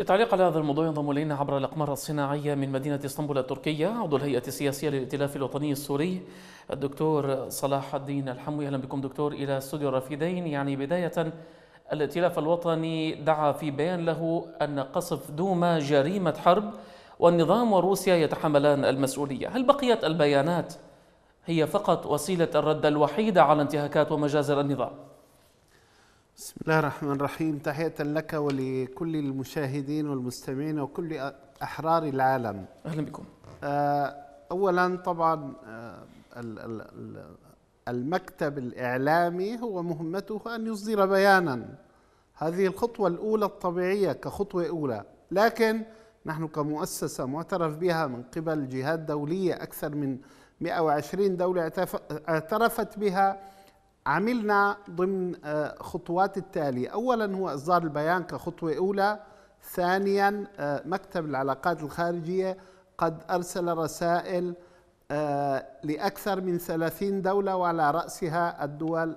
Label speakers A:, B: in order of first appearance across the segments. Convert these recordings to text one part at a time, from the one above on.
A: للتعليق على هذا الموضوع ينضم الينا عبر الاقمار الصناعيه من مدينه اسطنبول التركيه عضو الهيئه السياسيه للائتلاف الوطني السوري الدكتور صلاح الدين الحموي اهلا بكم دكتور الى استوديو الرافدين يعني بدايه الائتلاف الوطني دعا في بيان له ان قصف دوما جريمه حرب والنظام وروسيا يتحملان المسؤوليه، هل بقيت البيانات هي فقط وسيله الرد الوحيده على انتهاكات ومجازر النظام؟
B: بسم الله الرحمن الرحيم تحية لك ولكل المشاهدين والمستمعين وكل أحرار العالم أهلا بكم آه، أولا طبعا آه، المكتب الإعلامي هو مهمته أن يصدر بيانا هذه الخطوة الأولى الطبيعية كخطوة أولى لكن نحن كمؤسسة معترف بها من قبل جهات دولية أكثر من 120 دولة اعترفت بها عملنا ضمن آه، خطوات التالية أولا هو إصدار البيان كخطوة أولى ثانيا آه، مكتب العلاقات الخارجية قد أرسل رسائل آه، لأكثر من 30 دولة وعلى رأسها الدول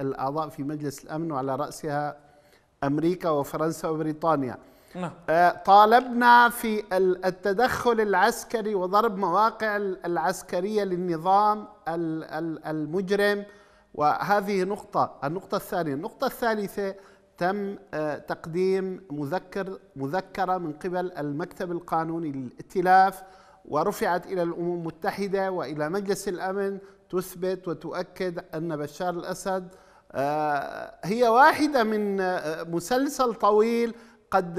B: الأعضاء في مجلس الأمن وعلى رأسها أمريكا وفرنسا وبريطانيا نعم. طالبنا في التدخل العسكري وضرب مواقع العسكرية للنظام المجرم وهذه نقطة النقطة الثانية النقطة الثالثة تم آه، تقديم مذكر مذكرة من قبل المكتب القانوني للائتلاف ورفعت إلى الأمم المتحدة وإلى مجلس الأمن تثبت وتؤكد أن بشار الأسد آه، هي واحدة من آه، مسلسل طويل قد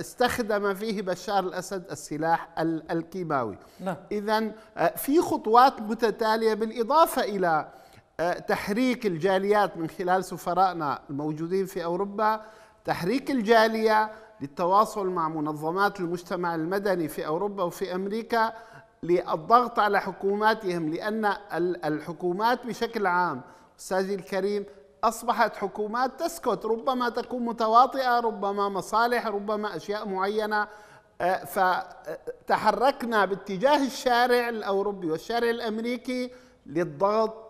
B: استخدم فيه بشار الأسد السلاح الكيماوي نعم. إذا في خطوات متتالية بالإضافة إلى آه، تحريك الجاليات من خلال سفرائنا الموجودين في اوروبا تحريك الجاليه للتواصل مع منظمات المجتمع المدني في اوروبا وفي امريكا للضغط على حكوماتهم لان الحكومات بشكل عام استاذي الكريم اصبحت حكومات تسكت ربما تكون متواطئه ربما مصالح ربما اشياء معينه آه، فتحركنا باتجاه الشارع الاوروبي والشارع الامريكي للضغط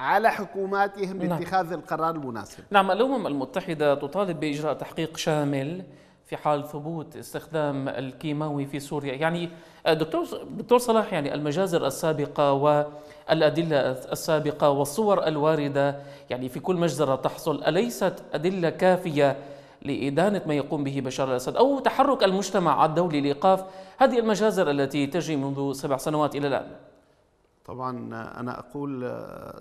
B: على حكوماتهم لاتخاذ نعم. القرار المناسب
A: نعم الأمم المتحدة تطالب بإجراء تحقيق شامل في حال ثبوت استخدام الكيماوي في سوريا يعني آه، دكتور دكتور صلاح يعني المجازر السابقه والادله السابقه والصور الوارده يعني في كل مجزره تحصل اليست ادله كافيه لإدانة ما يقوم به بشار الأسد أو تحرك المجتمع الدولي لإيقاف هذه المجازر التي تجري منذ سبع سنوات إلى الآن
B: طبعا انا اقول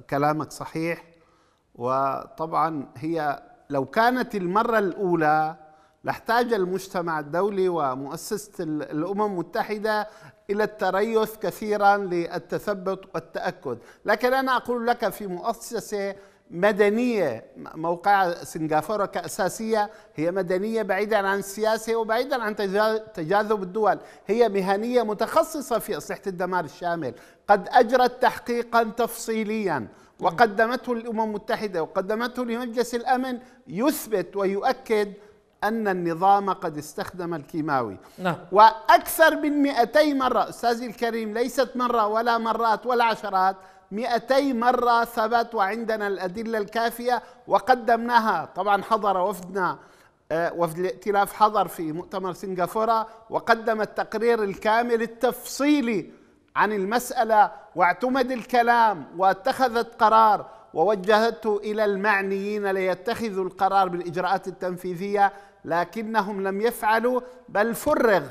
B: كلامك صحيح وطبعا هي لو كانت المره الاولى لاحتاج المجتمع الدولي ومؤسسه الامم المتحده الى التريث كثيرا للتثبت والتاكد لكن انا اقول لك في مؤسسه مدنية موقع سنغافورة كأساسية هي مدنية بعيدا عن السياسة وبعيدا عن تجاذب الدول هي مهنية متخصصة في أسلحة الدمار الشامل قد أجرت تحقيقا تفصيليا وقدمته الأمم المتحدة وقدمته لمجلس الأمن يثبت ويؤكد أن النظام قد استخدم الكيماوي نعم. وأكثر من 200 مرة أستاذي الكريم ليست مرة ولا مرات ولا عشرات 200 مرة ثبت وعندنا الأدلة الكافية وقدمناها طبعا حضر وفدنا آه، وفد الائتلاف حضر في مؤتمر سنغافورة وقدم التقرير الكامل التفصيلي عن المسألة واعتمد الكلام واتخذت قرار ووجهته إلى المعنيين ليتخذوا القرار بالإجراءات التنفيذية لكنهم لم يفعلوا بل فرغ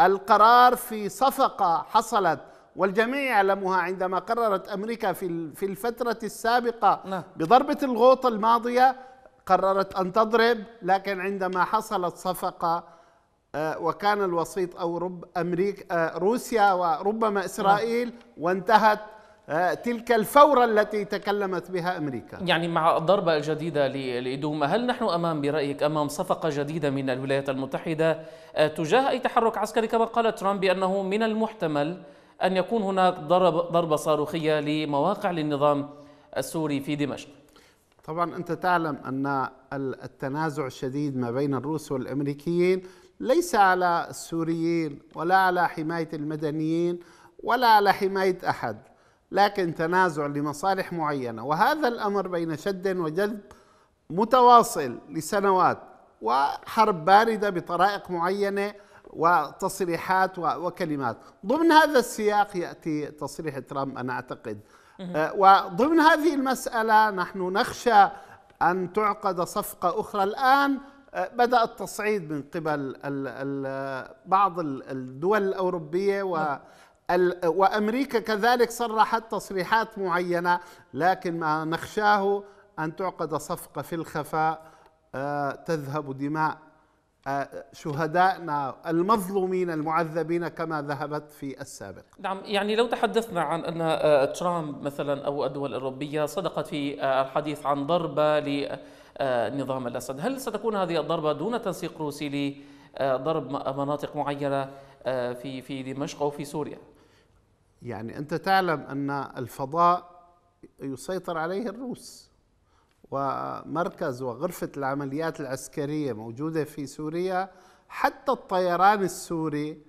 B: القرار في صفقة حصلت والجميع يعلمها عندما قررت أمريكا في في الفترة السابقة نعم. بضربة الغوطة الماضية قررت أن تضرب لكن عندما حصلت صفقة آه، وكان الوسيط أو رب أمريكا آه، روسيا وربما نعم. إسرائيل وانتهت آه، تلك الفورة التي تكلمت بها أمريكا يعني
A: مع الضربة الجديدة لدوما هل نحن أمام برأيك أمام صفقة جديدة من الولايات المتحدة تجاه أي تحرك عسكري كما قال ترامب بأنه من المحتمل أن يكون هناك ضرب ضربة صاروخية لمواقع للنظام السوري في دمشق
B: طبعا أنت تعلم أن التنازع الشديد ما بين الروس والأمريكيين ليس على السوريين ولا على حماية المدنيين ولا على حماية أحد لكن تنازع لمصالح معينة وهذا الأمر بين شد وجذب متواصل لسنوات وحرب باردة بطرائق معينة وتصريحات وكلمات ضمن هذا السياق يأتي تصريح ترامب أنا أعتقد أه، وضمن هذه المسألة نحن نخشى أن تعقد صفقة أخرى الآن أه، بدأ التصعيد من قبل بعض الدول الأوروبية و نعم. وأمريكا كذلك صرحت تصريحات معينة لكن ما نخشاه أن تعقد صفقة في الخفاء أه، تذهب دماء شهدائنا المظلومين المعذبين كما ذهبت في السابق
A: نعم يعني لو تحدثنا عن أن آه، ترامب مثلا أو الدول الأوروبية صدقت في آه، الحديث عن ضربة لنظام آه، الأسد هل ستكون هذه الضربة دون تنسيق روسي لضرب مناطق معينة في في دمشق أو في سوريا
B: يعني أنت تعلم أن الفضاء يسيطر عليه الروس ومركز وغرفة العمليات العسكرية موجودة في سوريا حتى الطيران السوري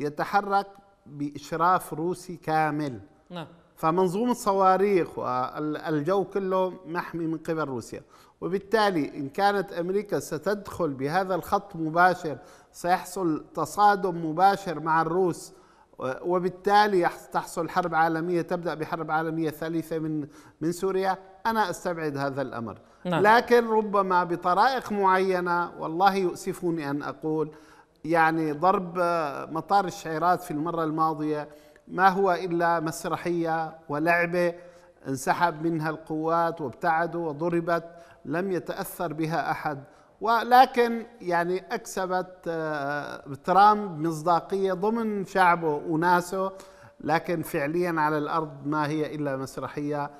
B: يتحرك بإشراف روسي كامل نعم فمنظومة صواريخ والجو كله محمي من قبل روسيا وبالتالي إن كانت أمريكا ستدخل بهذا الخط مباشر سيحصل تصادم مباشر مع الروس وبالتالي تحصل حرب عالمية تبدأ بحرب عالمية ثالثة من من سوريا أنا أستبعد هذا الأمر نعم. لكن ربما بطرائق معينة والله يؤسفني أن أقول يعني ضرب مطار الشعيرات في المرة الماضية ما هو إلا مسرحية ولعبة انسحب منها القوات وابتعدوا وضربت لم يتأثر بها أحد ولكن يعني أكسبت آه، ترامب مصداقية ضمن شعبه وناسه لكن فعليا على الأرض ما هي إلا مسرحية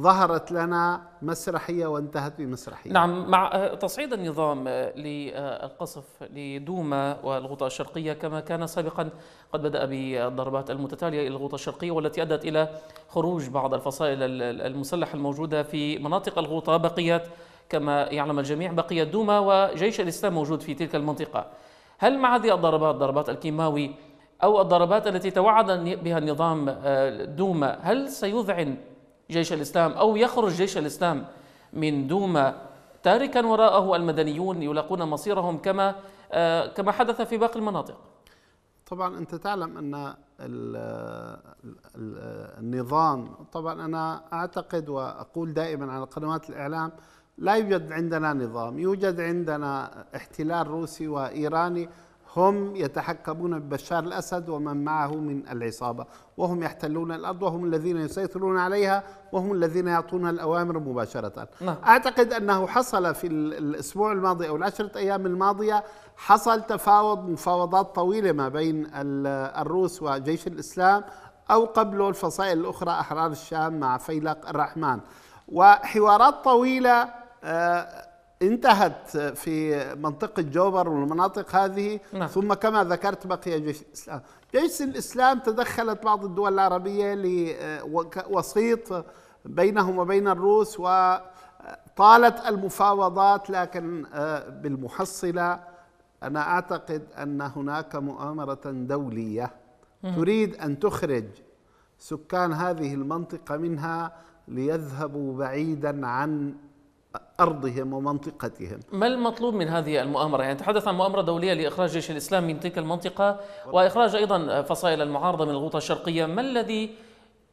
B: ظهرت لنا مسرحية وانتهت بمسرحية
A: نعم مع آه، تصعيد النظام آه، للقصف آه، لدوما والغوطة الشرقية كما كان سابقا قد بدأ بالضربات المتتالية إلى الغوطة الشرقية والتي أدت إلى خروج بعض الفصائل المسلحة الموجودة في مناطق الغوطة بقيت كما يعلم الجميع بقيت دوما وجيش الإسلام موجود في تلك المنطقة هل مع هذه الضربات ضربات الكيماوي أو الضربات التي توعد بها النظام دوما هل سيذعن جيش الإسلام أو يخرج جيش الإسلام من دوما تاركا وراءه المدنيون يلاقون مصيرهم كما آه، كما حدث في باقي المناطق
B: طبعا انت تعلم ان النظام طبعا انا اعتقد واقول دائما على قنوات الاعلام لا يوجد عندنا نظام يوجد عندنا احتلال روسي وايراني هم يتحكمون ببشار الأسد ومن معه من العصابة وهم يحتلون الأرض وهم الذين يسيطرون عليها وهم الذين يعطون الأوامر مباشرة نعم. أعتقد أنه حصل في الأسبوع الماضي أو العشرة أيام الماضية حصل تفاوض مفاوضات طويلة ما بين الروس وجيش الإسلام أو قبله الفصائل الأخرى أحرار الشام مع فيلق الرحمن وحوارات طويلة آه، انتهت في منطقة جوبر والمناطق هذه نعم. ثم كما ذكرت بقي جيش الإسلام جيش الإسلام تدخلت بعض الدول العربية لوسيط بينهم وبين الروس وطالت المفاوضات لكن آه، بالمحصلة أنا أعتقد أن هناك مؤامرة دولية تريد أن تخرج سكان هذه المنطقة منها ليذهبوا بعيدا عن أرضهم ومنطقتهم
A: ما المطلوب من هذه المؤامرة؟ يعني تحدث عن مؤامرة دولية لإخراج جيش الإسلام من تلك المنطقة وإخراج أيضا فصائل المعارضة من الغوطة الشرقية ما الذي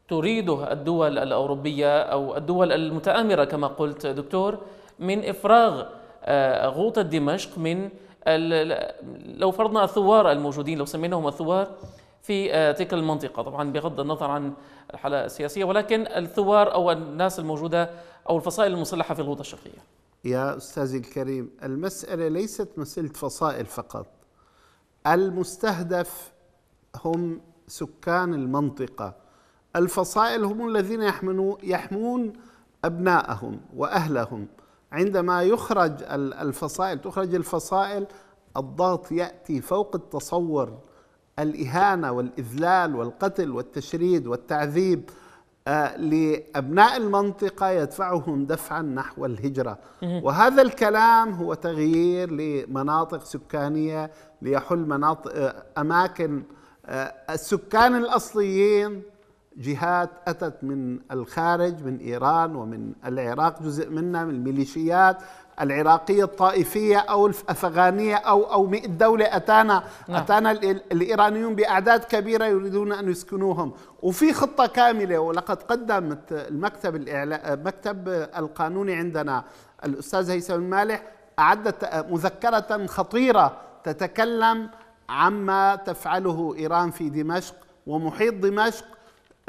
A: تريده الدول الأوروبية أو الدول المتآمرة كما قلت دكتور من إفراغ آه، غوطة دمشق من لو فرضنا الثوار الموجودين لو سميناهم الثوار في آه، تلك المنطقة طبعا بغض النظر عن الحالة السياسية ولكن الثوار أو الناس الموجودة أو الفصائل المسلحة في الغوطة الشرقية
B: يا أستاذي الكريم المسألة ليست مسألة فصائل فقط المستهدف هم سكان المنطقة الفصائل هم الذين يحملون يحمون أبناءهم وأهلهم عندما يخرج الفصائل تخرج الفصائل الضغط يأتي فوق التصور الاهانه والاذلال والقتل والتشريد والتعذيب آه، لابناء المنطقه يدفعهم دفعا نحو الهجره وهذا الكلام هو تغيير لمناطق سكانيه ليحل مناطق آه، اماكن آه، السكان الاصليين جهات اتت من الخارج من ايران ومن العراق جزء منها من الميليشيات العراقية الطائفية أو الأفغانية أو أو 100 دولة أتانا نعم. أتانا الإيرانيون بأعداد كبيرة يريدون أن يسكنوهم وفي خطة كاملة ولقد قدمت المكتب الإعلا... مكتب القانوني عندنا الأستاذ هيثم المالح أعدت مذكرة خطيرة تتكلم عما تفعله إيران في دمشق ومحيط دمشق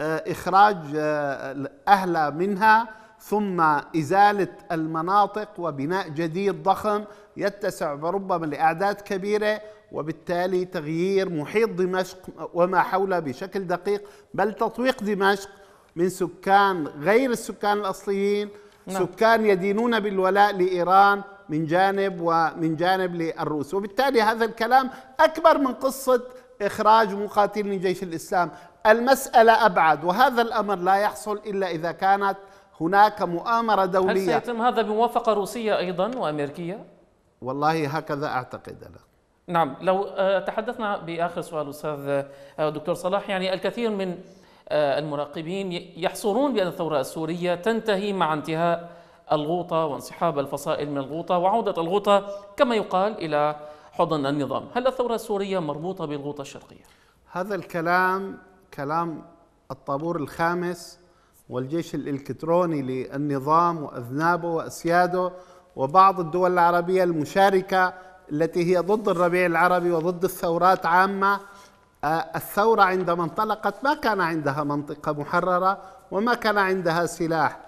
B: آه، إخراج آه، أهلها منها ثم ازاله المناطق وبناء جديد ضخم يتسع ربما لاعداد كبيره وبالتالي تغيير محيط دمشق وما حوله بشكل دقيق بل تطويق دمشق من سكان غير السكان الاصليين نعم. سكان يدينون بالولاء لايران من جانب ومن جانب للروس وبالتالي هذا الكلام اكبر من قصه اخراج مقاتلين جيش الاسلام المساله ابعد وهذا الامر لا يحصل الا اذا كانت هناك مؤامرة دولية هل
A: سيتم هذا بموافقة روسية أيضا وأمريكية؟ والله هكذا أعتقد أنا نعم لو آه، تحدثنا بآخر سؤال أستاذ آه، دكتور صلاح يعني الكثير من آه، المراقبين يحصرون بأن الثورة السورية تنتهي مع انتهاء الغوطة وانسحاب الفصائل من الغوطة وعودة الغوطة كما يقال إلى حضن النظام هل الثورة السورية مربوطة بالغوطة الشرقية؟
B: هذا الكلام كلام الطابور الخامس والجيش الإلكتروني للنظام وأذنابه وأسياده وبعض الدول العربية المشاركة التي هي ضد الربيع العربي وضد الثورات عامة آه، الثورة عندما انطلقت ما كان عندها منطقة محررة وما كان عندها سلاح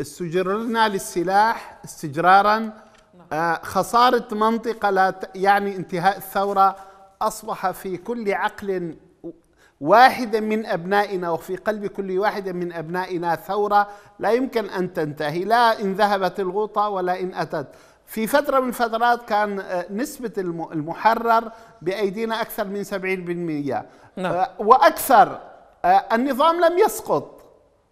B: استجررنا للسلاح استجرارا آه، خسارة منطقة لا يعني انتهاء الثورة أصبح في كل عقل واحدا من ابنائنا وفي قلب كل واحد من ابنائنا ثوره لا يمكن ان تنتهي لا ان ذهبت الغوطه ولا ان اتت في فترة من الفترات كان آه، نسبة المحرر بأيدينا أكثر من 70% نعم. آه، وأكثر آه، النظام لم يسقط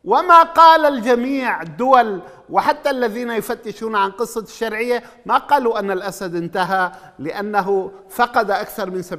B: وما قال الجميع دول وحتى الذين يفتشون عن قصة الشرعية ما قالوا أن الأسد انتهى لأنه فقد أكثر من 70%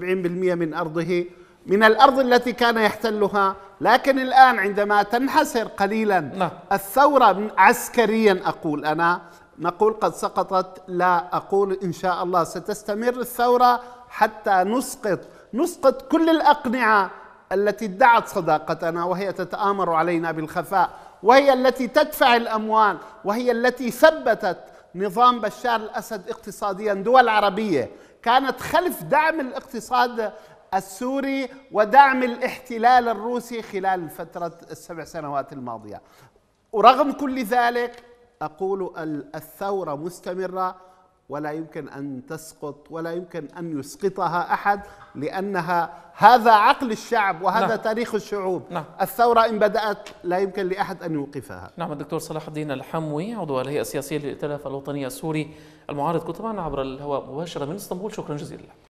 B: من أرضه من الارض التي كان يحتلها لكن الان عندما تنحسر قليلا نعم. الثوره عسكريا اقول انا نقول قد سقطت لا اقول ان شاء الله ستستمر الثوره حتى نسقط نسقط كل الاقنعه التي ادعت صداقتنا وهي تتآمر علينا بالخفاء وهي التي تدفع الأموال وهي التي ثبتت نظام بشار الأسد اقتصاديا دول عربية كانت خلف دعم الاقتصاد السوري ودعم الاحتلال الروسي خلال فترة السبع سنوات الماضية ورغم كل ذلك أقول الثورة مستمرة ولا يمكن أن تسقط ولا يمكن أن يسقطها أحد لأنها هذا عقل الشعب وهذا نعم. تاريخ الشعوب نعم. الثورة إن بدأت لا يمكن لأحد أن يوقفها
A: نعم الدكتور صلاح الدين الحموي عضو الهيئة السياسية للائتلاف الوطني السوري المعارض كنت معنا عبر الهواء مباشرة من اسطنبول شكرا جزيلا